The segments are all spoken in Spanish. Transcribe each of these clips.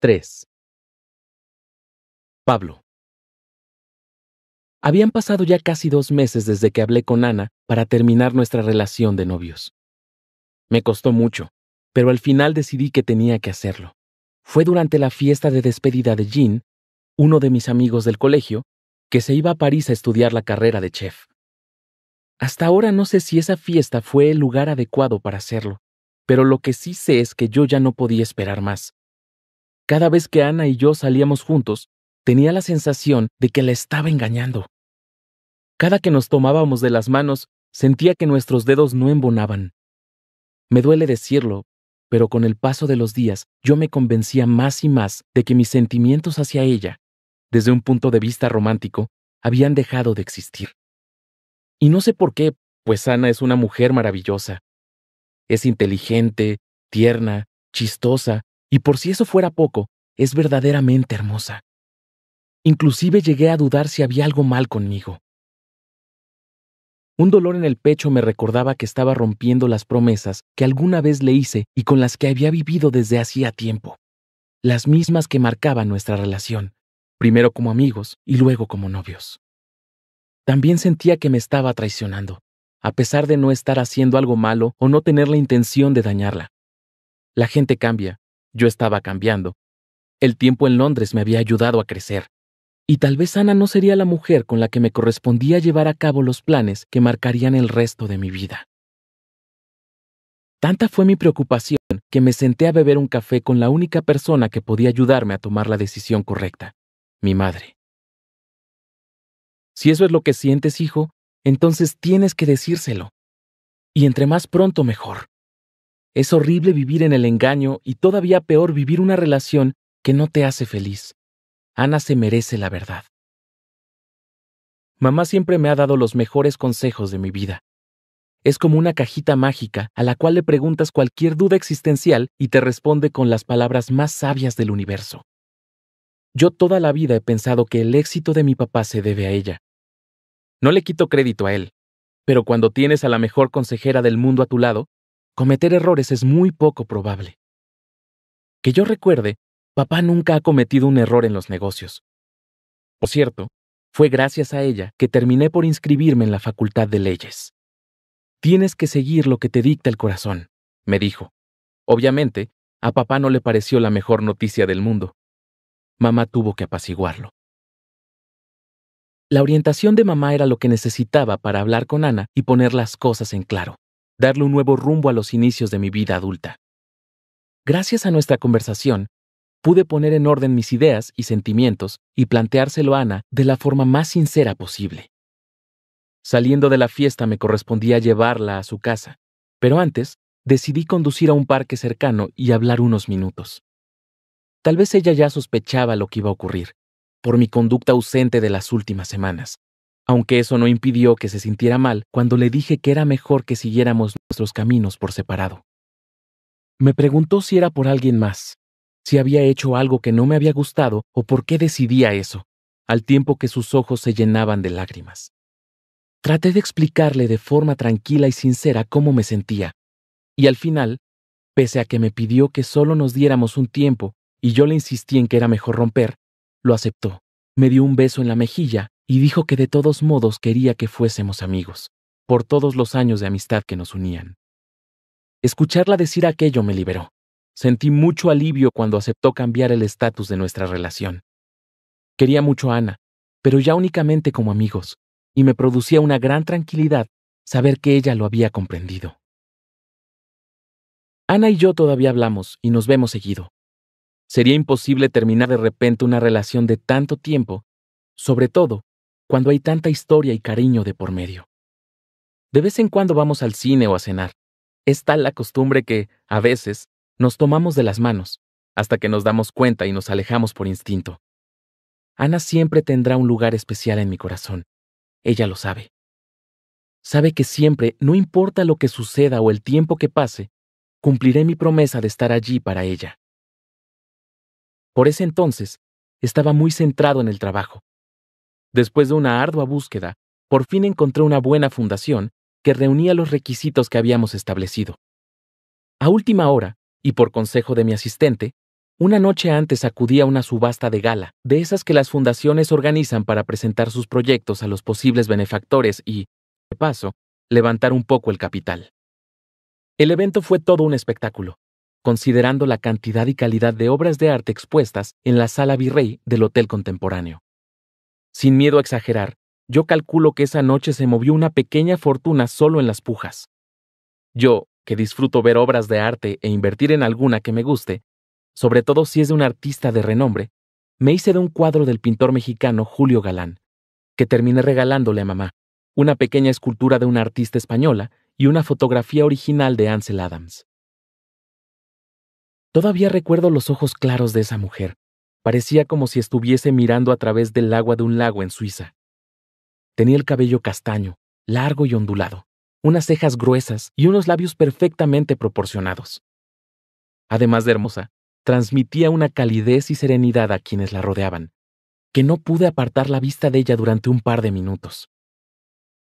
3. Pablo. Habían pasado ya casi dos meses desde que hablé con Ana para terminar nuestra relación de novios. Me costó mucho, pero al final decidí que tenía que hacerlo. Fue durante la fiesta de despedida de Jean, uno de mis amigos del colegio, que se iba a París a estudiar la carrera de chef. Hasta ahora no sé si esa fiesta fue el lugar adecuado para hacerlo, pero lo que sí sé es que yo ya no podía esperar más. Cada vez que Ana y yo salíamos juntos, tenía la sensación de que la estaba engañando. Cada que nos tomábamos de las manos, sentía que nuestros dedos no embonaban. Me duele decirlo, pero con el paso de los días yo me convencía más y más de que mis sentimientos hacia ella, desde un punto de vista romántico, habían dejado de existir. Y no sé por qué, pues Ana es una mujer maravillosa. Es inteligente, tierna, chistosa, y por si eso fuera poco, es verdaderamente hermosa. Inclusive llegué a dudar si había algo mal conmigo. Un dolor en el pecho me recordaba que estaba rompiendo las promesas que alguna vez le hice y con las que había vivido desde hacía tiempo. Las mismas que marcaban nuestra relación, primero como amigos y luego como novios. También sentía que me estaba traicionando, a pesar de no estar haciendo algo malo o no tener la intención de dañarla. La gente cambia, yo estaba cambiando. El tiempo en Londres me había ayudado a crecer. Y tal vez Ana no sería la mujer con la que me correspondía llevar a cabo los planes que marcarían el resto de mi vida. Tanta fue mi preocupación que me senté a beber un café con la única persona que podía ayudarme a tomar la decisión correcta, mi madre. Si eso es lo que sientes, hijo, entonces tienes que decírselo. Y entre más pronto mejor. Es horrible vivir en el engaño y todavía peor vivir una relación que no te hace feliz. Ana se merece la verdad. Mamá siempre me ha dado los mejores consejos de mi vida. Es como una cajita mágica a la cual le preguntas cualquier duda existencial y te responde con las palabras más sabias del universo. Yo toda la vida he pensado que el éxito de mi papá se debe a ella. No le quito crédito a él, pero cuando tienes a la mejor consejera del mundo a tu lado, cometer errores es muy poco probable. Que yo recuerde, papá nunca ha cometido un error en los negocios. Por cierto, fue gracias a ella que terminé por inscribirme en la Facultad de Leyes. Tienes que seguir lo que te dicta el corazón, me dijo. Obviamente, a papá no le pareció la mejor noticia del mundo. Mamá tuvo que apaciguarlo. La orientación de mamá era lo que necesitaba para hablar con Ana y poner las cosas en claro darle un nuevo rumbo a los inicios de mi vida adulta. Gracias a nuestra conversación, pude poner en orden mis ideas y sentimientos y planteárselo a Ana de la forma más sincera posible. Saliendo de la fiesta me correspondía llevarla a su casa, pero antes decidí conducir a un parque cercano y hablar unos minutos. Tal vez ella ya sospechaba lo que iba a ocurrir, por mi conducta ausente de las últimas semanas, aunque eso no impidió que se sintiera mal cuando le dije que era mejor que siguiéramos nuestros caminos por separado. Me preguntó si era por alguien más, si había hecho algo que no me había gustado o por qué decidía eso, al tiempo que sus ojos se llenaban de lágrimas. Traté de explicarle de forma tranquila y sincera cómo me sentía, y al final, pese a que me pidió que solo nos diéramos un tiempo y yo le insistí en que era mejor romper, lo aceptó. Me dio un beso en la mejilla y dijo que de todos modos quería que fuésemos amigos, por todos los años de amistad que nos unían. Escucharla decir aquello me liberó. Sentí mucho alivio cuando aceptó cambiar el estatus de nuestra relación. Quería mucho a Ana, pero ya únicamente como amigos, y me producía una gran tranquilidad saber que ella lo había comprendido. Ana y yo todavía hablamos y nos vemos seguido. Sería imposible terminar de repente una relación de tanto tiempo, sobre todo cuando hay tanta historia y cariño de por medio. De vez en cuando vamos al cine o a cenar. Es tal la costumbre que, a veces, nos tomamos de las manos, hasta que nos damos cuenta y nos alejamos por instinto. Ana siempre tendrá un lugar especial en mi corazón. Ella lo sabe. Sabe que siempre, no importa lo que suceda o el tiempo que pase, cumpliré mi promesa de estar allí para ella. Por ese entonces, estaba muy centrado en el trabajo, Después de una ardua búsqueda, por fin encontré una buena fundación que reunía los requisitos que habíamos establecido. A última hora, y por consejo de mi asistente, una noche antes acudí a una subasta de gala, de esas que las fundaciones organizan para presentar sus proyectos a los posibles benefactores y, de paso, levantar un poco el capital. El evento fue todo un espectáculo, considerando la cantidad y calidad de obras de arte expuestas en la sala virrey del Hotel Contemporáneo. Sin miedo a exagerar, yo calculo que esa noche se movió una pequeña fortuna solo en las pujas. Yo, que disfruto ver obras de arte e invertir en alguna que me guste, sobre todo si es de un artista de renombre, me hice de un cuadro del pintor mexicano Julio Galán, que terminé regalándole a mamá, una pequeña escultura de una artista española y una fotografía original de Ansel Adams. Todavía recuerdo los ojos claros de esa mujer, Parecía como si estuviese mirando a través del agua de un lago en Suiza. Tenía el cabello castaño, largo y ondulado, unas cejas gruesas y unos labios perfectamente proporcionados. Además de hermosa, transmitía una calidez y serenidad a quienes la rodeaban, que no pude apartar la vista de ella durante un par de minutos.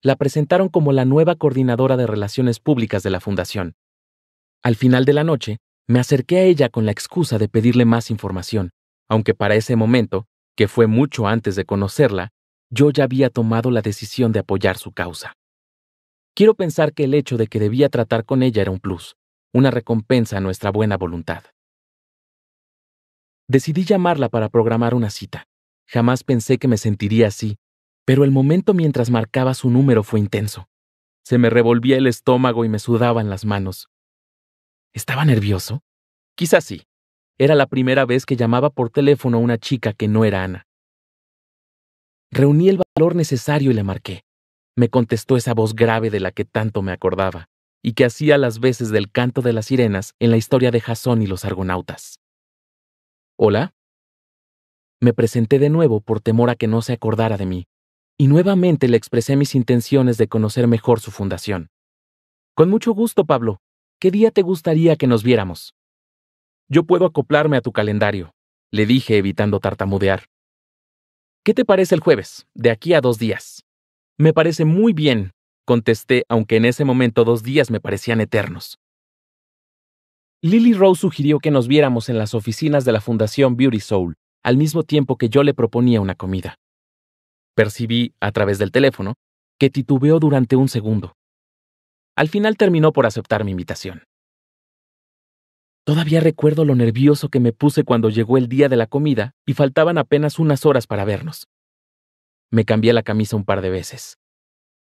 La presentaron como la nueva coordinadora de relaciones públicas de la Fundación. Al final de la noche, me acerqué a ella con la excusa de pedirle más información, aunque para ese momento, que fue mucho antes de conocerla, yo ya había tomado la decisión de apoyar su causa. Quiero pensar que el hecho de que debía tratar con ella era un plus, una recompensa a nuestra buena voluntad. Decidí llamarla para programar una cita. Jamás pensé que me sentiría así, pero el momento mientras marcaba su número fue intenso. Se me revolvía el estómago y me sudaban las manos. ¿Estaba nervioso? Quizás sí, era la primera vez que llamaba por teléfono a una chica que no era Ana. Reuní el valor necesario y le marqué. Me contestó esa voz grave de la que tanto me acordaba, y que hacía las veces del canto de las sirenas en la historia de Jasón y los argonautas. ¿Hola? Me presenté de nuevo por temor a que no se acordara de mí, y nuevamente le expresé mis intenciones de conocer mejor su fundación. Con mucho gusto, Pablo. ¿Qué día te gustaría que nos viéramos? Yo puedo acoplarme a tu calendario, le dije evitando tartamudear. ¿Qué te parece el jueves, de aquí a dos días? Me parece muy bien, contesté, aunque en ese momento dos días me parecían eternos. Lily Rose sugirió que nos viéramos en las oficinas de la Fundación Beauty Soul, al mismo tiempo que yo le proponía una comida. Percibí, a través del teléfono, que titubeó durante un segundo. Al final terminó por aceptar mi invitación. Todavía recuerdo lo nervioso que me puse cuando llegó el día de la comida y faltaban apenas unas horas para vernos. Me cambié la camisa un par de veces.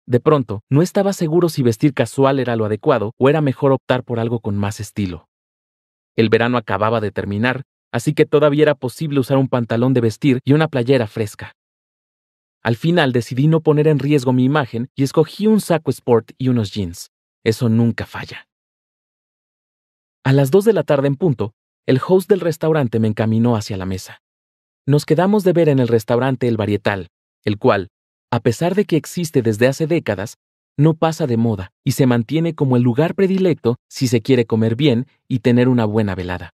De pronto, no estaba seguro si vestir casual era lo adecuado o era mejor optar por algo con más estilo. El verano acababa de terminar, así que todavía era posible usar un pantalón de vestir y una playera fresca. Al final decidí no poner en riesgo mi imagen y escogí un saco sport y unos jeans. Eso nunca falla. A las 2 de la tarde en punto, el host del restaurante me encaminó hacia la mesa. Nos quedamos de ver en el restaurante El Varietal, el cual, a pesar de que existe desde hace décadas, no pasa de moda y se mantiene como el lugar predilecto si se quiere comer bien y tener una buena velada.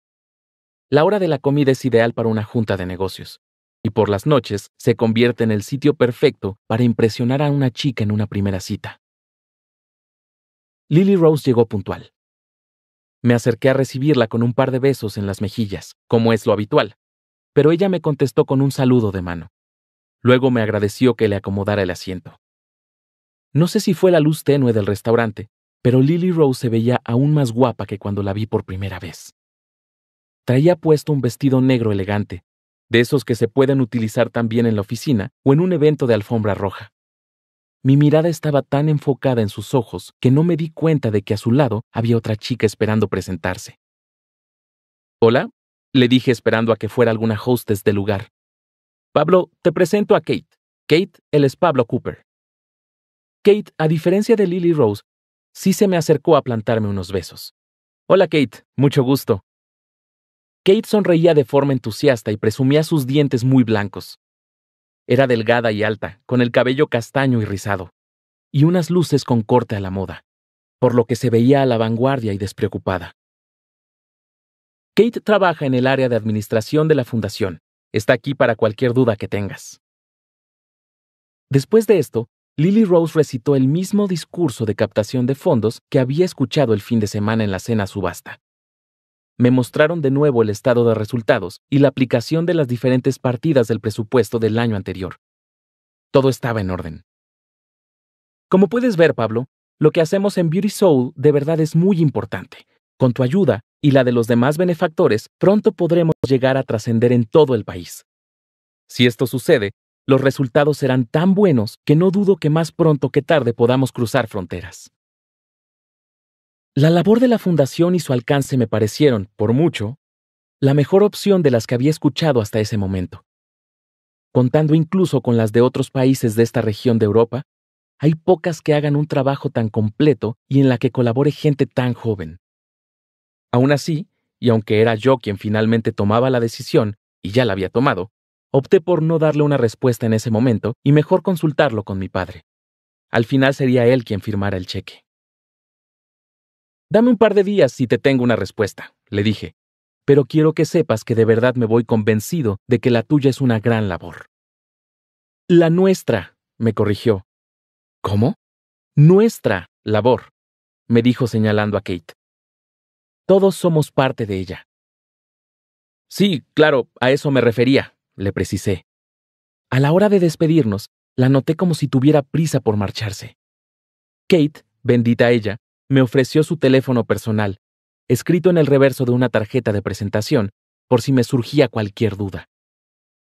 La hora de la comida es ideal para una junta de negocios, y por las noches se convierte en el sitio perfecto para impresionar a una chica en una primera cita. Lily Rose llegó puntual. Me acerqué a recibirla con un par de besos en las mejillas, como es lo habitual, pero ella me contestó con un saludo de mano. Luego me agradeció que le acomodara el asiento. No sé si fue la luz tenue del restaurante, pero Lily Rose se veía aún más guapa que cuando la vi por primera vez. Traía puesto un vestido negro elegante, de esos que se pueden utilizar también en la oficina o en un evento de alfombra roja. Mi mirada estaba tan enfocada en sus ojos que no me di cuenta de que a su lado había otra chica esperando presentarse. Hola, le dije esperando a que fuera alguna hostess del lugar. Pablo, te presento a Kate. Kate, él es Pablo Cooper. Kate, a diferencia de Lily Rose, sí se me acercó a plantarme unos besos. Hola Kate, mucho gusto. Kate sonreía de forma entusiasta y presumía sus dientes muy blancos. Era delgada y alta, con el cabello castaño y rizado, y unas luces con corte a la moda, por lo que se veía a la vanguardia y despreocupada. Kate trabaja en el área de administración de la fundación. Está aquí para cualquier duda que tengas. Después de esto, Lily Rose recitó el mismo discurso de captación de fondos que había escuchado el fin de semana en la cena subasta me mostraron de nuevo el estado de resultados y la aplicación de las diferentes partidas del presupuesto del año anterior. Todo estaba en orden. Como puedes ver, Pablo, lo que hacemos en Beauty Soul de verdad es muy importante. Con tu ayuda y la de los demás benefactores, pronto podremos llegar a trascender en todo el país. Si esto sucede, los resultados serán tan buenos que no dudo que más pronto que tarde podamos cruzar fronteras. La labor de la fundación y su alcance me parecieron, por mucho, la mejor opción de las que había escuchado hasta ese momento. Contando incluso con las de otros países de esta región de Europa, hay pocas que hagan un trabajo tan completo y en la que colabore gente tan joven. Aún así, y aunque era yo quien finalmente tomaba la decisión, y ya la había tomado, opté por no darle una respuesta en ese momento y mejor consultarlo con mi padre. Al final sería él quien firmara el cheque. Dame un par de días si te tengo una respuesta, le dije. Pero quiero que sepas que de verdad me voy convencido de que la tuya es una gran labor. La nuestra, me corrigió. ¿Cómo? Nuestra labor, me dijo señalando a Kate. Todos somos parte de ella. Sí, claro, a eso me refería, le precisé. A la hora de despedirnos, la noté como si tuviera prisa por marcharse. Kate, bendita ella, me ofreció su teléfono personal, escrito en el reverso de una tarjeta de presentación, por si me surgía cualquier duda.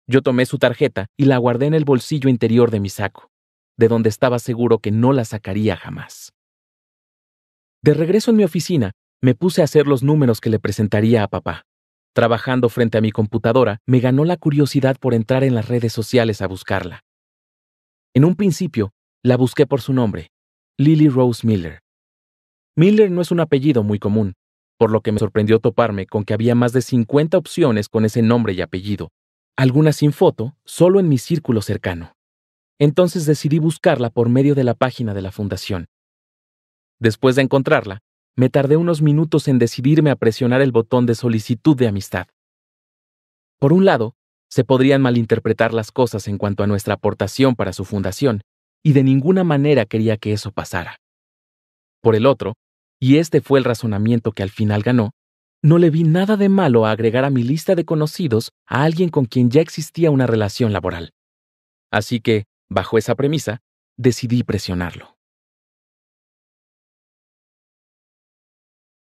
Yo tomé su tarjeta y la guardé en el bolsillo interior de mi saco, de donde estaba seguro que no la sacaría jamás. De regreso en mi oficina, me puse a hacer los números que le presentaría a papá. Trabajando frente a mi computadora, me ganó la curiosidad por entrar en las redes sociales a buscarla. En un principio, la busqué por su nombre, Lily Rose Miller. Miller no es un apellido muy común, por lo que me sorprendió toparme con que había más de 50 opciones con ese nombre y apellido, algunas sin foto, solo en mi círculo cercano. Entonces decidí buscarla por medio de la página de la fundación. Después de encontrarla, me tardé unos minutos en decidirme a presionar el botón de solicitud de amistad. Por un lado, se podrían malinterpretar las cosas en cuanto a nuestra aportación para su fundación, y de ninguna manera quería que eso pasara. Por el otro, y este fue el razonamiento que al final ganó, no le vi nada de malo a agregar a mi lista de conocidos a alguien con quien ya existía una relación laboral. Así que, bajo esa premisa, decidí presionarlo.